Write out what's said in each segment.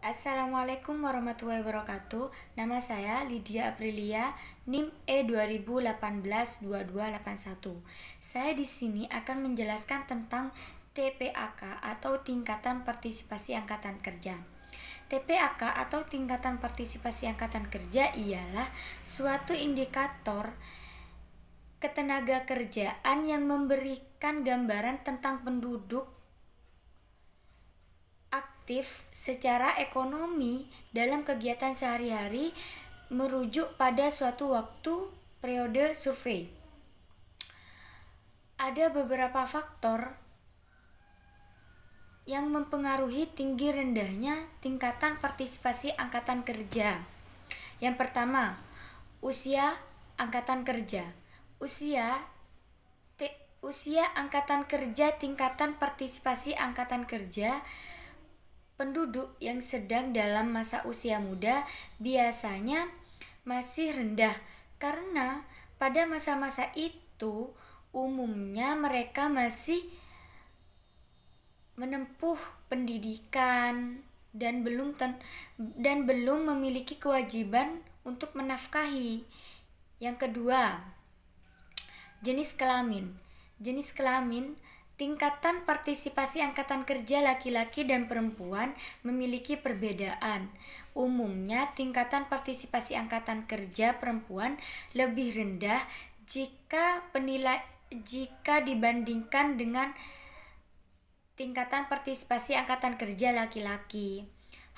Assalamualaikum warahmatullahi wabarakatuh. Nama saya Lydia Aprilia, NIM E2018-2281. Saya di sini akan menjelaskan tentang TPAK atau Tingkatan Partisipasi Angkatan Kerja. TPAK atau Tingkatan Partisipasi Angkatan Kerja ialah suatu indikator ketenaga kerjaan yang memberikan gambaran tentang penduduk aktif secara ekonomi dalam kegiatan sehari-hari merujuk pada suatu waktu periode survei. Ada beberapa faktor yang mempengaruhi tinggi rendahnya tingkatan partisipasi angkatan kerja. Yang pertama, usia angkatan kerja. Usia usia angkatan kerja tingkatan partisipasi angkatan kerja penduduk yang sedang dalam masa usia muda biasanya masih rendah karena pada masa-masa itu umumnya mereka masih menempuh pendidikan dan belum ten, dan belum memiliki kewajiban untuk menafkahi. Yang kedua, jenis kelamin. Jenis kelamin Tingkatan partisipasi angkatan kerja laki-laki dan perempuan memiliki perbedaan. Umumnya, tingkatan partisipasi angkatan kerja perempuan lebih rendah jika penilai jika dibandingkan dengan tingkatan partisipasi angkatan kerja laki-laki.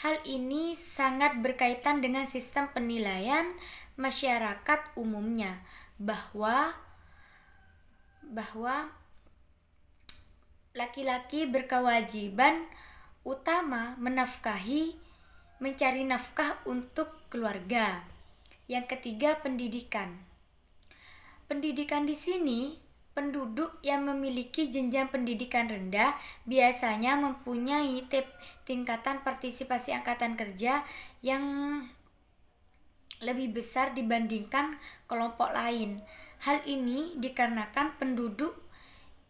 Hal ini sangat berkaitan dengan sistem penilaian masyarakat umumnya bahwa bahwa laki-laki berkewajiban utama menafkahi, mencari nafkah untuk keluarga. Yang ketiga, pendidikan. Pendidikan di sini, penduduk yang memiliki jenjang pendidikan rendah biasanya mempunyai tingkatan partisipasi angkatan kerja yang lebih besar dibandingkan kelompok lain. Hal ini dikarenakan penduduk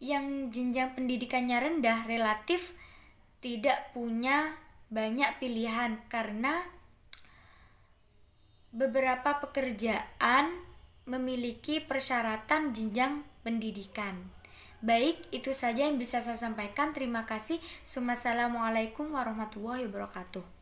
yang jenjang pendidikannya rendah relatif tidak punya banyak pilihan karena beberapa pekerjaan memiliki persyaratan jenjang pendidikan. Baik, itu saja yang bisa saya sampaikan. Terima kasih. Assalamualaikum warahmatullahi wabarakatuh.